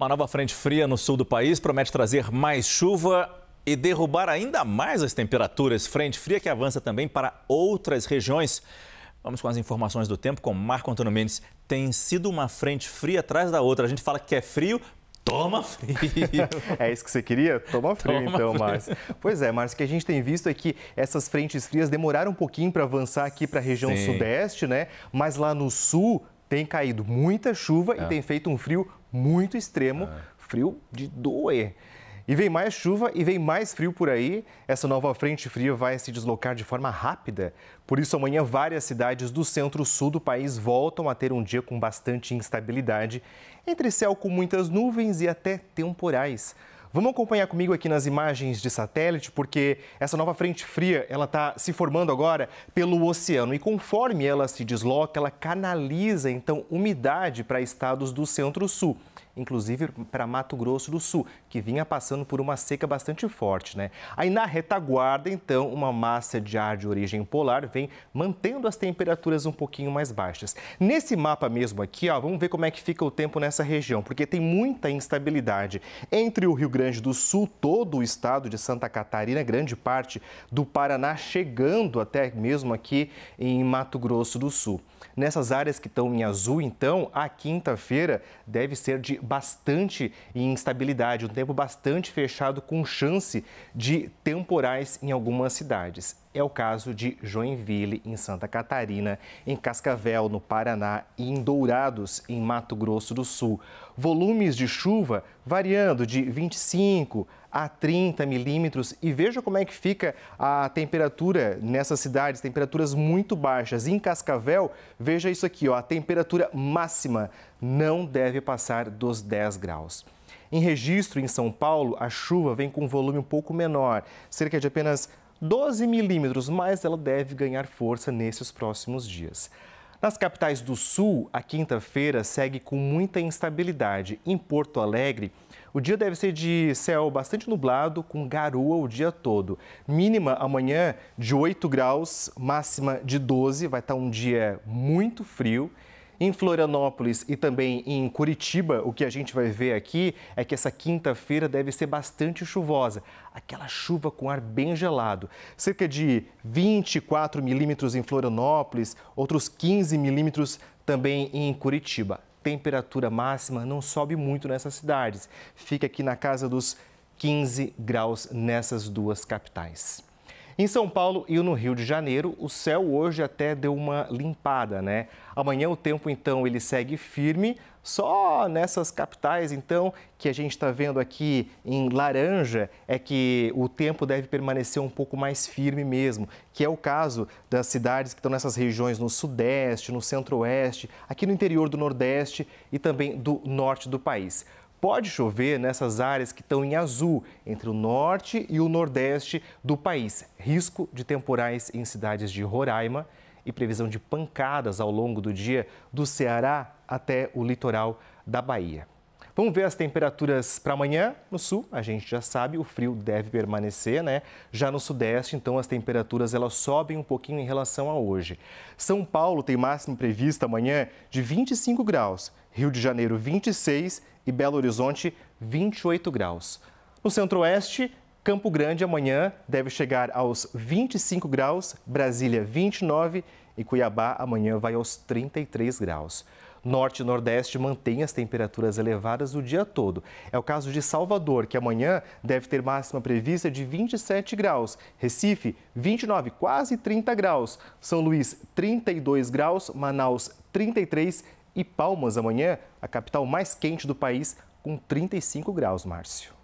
Uma nova frente fria no sul do país promete trazer mais chuva e derrubar ainda mais as temperaturas. Frente fria que avança também para outras regiões. Vamos com as informações do tempo com Marco Antônio Mendes. Tem sido uma frente fria atrás da outra. A gente fala que é frio, Toma frio. é isso que você queria? Toma frio, Toma então, Márcio. Pois é, Márcio, o que a gente tem visto é que essas frentes frias demoraram um pouquinho para avançar aqui para a região Sim. sudeste, né? Mas lá no sul tem caído muita chuva é. e tem feito um frio muito extremo, ah. frio de doer. E vem mais chuva e vem mais frio por aí. Essa nova frente fria vai se deslocar de forma rápida. Por isso, amanhã, várias cidades do centro-sul do país voltam a ter um dia com bastante instabilidade, entre céu com muitas nuvens e até temporais. Vamos acompanhar comigo aqui nas imagens de satélite, porque essa nova frente fria ela está se formando agora pelo oceano e conforme ela se desloca, ela canaliza então umidade para estados do centro-sul inclusive para Mato Grosso do Sul, que vinha passando por uma seca bastante forte. Né? Aí na retaguarda, então, uma massa de ar de origem polar vem mantendo as temperaturas um pouquinho mais baixas. Nesse mapa mesmo aqui, ó, vamos ver como é que fica o tempo nessa região, porque tem muita instabilidade entre o Rio Grande do Sul, todo o estado de Santa Catarina, grande parte do Paraná, chegando até mesmo aqui em Mato Grosso do Sul. Nessas áreas que estão em azul, então, a quinta-feira deve ser de bastante em instabilidade, um tempo bastante fechado com chance de temporais em algumas cidades. É o caso de Joinville, em Santa Catarina, em Cascavel, no Paraná e em Dourados, em Mato Grosso do Sul volumes de chuva variando de 25 a 30 milímetros e veja como é que fica a temperatura nessas cidades, temperaturas muito baixas. Em Cascavel, veja isso aqui, ó, a temperatura máxima não deve passar dos 10 graus. Em registro em São Paulo, a chuva vem com um volume um pouco menor, cerca de apenas 12 milímetros, mas ela deve ganhar força nesses próximos dias. Nas capitais do Sul, a quinta-feira segue com muita instabilidade. Em Porto Alegre, o dia deve ser de céu bastante nublado, com garoa o dia todo. Mínima amanhã de 8 graus, máxima de 12. Vai estar um dia muito frio em Florianópolis e também em Curitiba, o que a gente vai ver aqui é que essa quinta-feira deve ser bastante chuvosa. Aquela chuva com ar bem gelado. Cerca de 24 milímetros em Florianópolis, outros 15 milímetros também em Curitiba. Temperatura máxima não sobe muito nessas cidades. Fica aqui na casa dos 15 graus nessas duas capitais. Em São Paulo e no Rio de Janeiro, o céu hoje até deu uma limpada, né? Amanhã o tempo então ele segue firme, só nessas capitais, então, que a gente está vendo aqui em laranja, é que o tempo deve permanecer um pouco mais firme mesmo, que é o caso das cidades que estão nessas regiões no sudeste, no centro-oeste, aqui no interior do nordeste e também do norte do país. Pode chover nessas áreas que estão em azul, entre o norte e o nordeste do país. Risco de temporais em cidades de Roraima e previsão de pancadas ao longo do dia do Ceará até o litoral da Bahia. Vamos ver as temperaturas para amanhã. No sul, a gente já sabe, o frio deve permanecer, né? Já no sudeste, então, as temperaturas elas sobem um pouquinho em relação a hoje. São Paulo tem máximo previsto amanhã de 25 graus, Rio de Janeiro 26 e Belo Horizonte 28 graus. No centro-oeste, Campo Grande amanhã deve chegar aos 25 graus, Brasília 29 e Cuiabá amanhã vai aos 33 graus. Norte e Nordeste mantêm as temperaturas elevadas o dia todo. É o caso de Salvador, que amanhã deve ter máxima prevista de 27 graus. Recife, 29, quase 30 graus. São Luís, 32 graus. Manaus, 33. E Palmas, amanhã, a capital mais quente do país, com 35 graus, Márcio.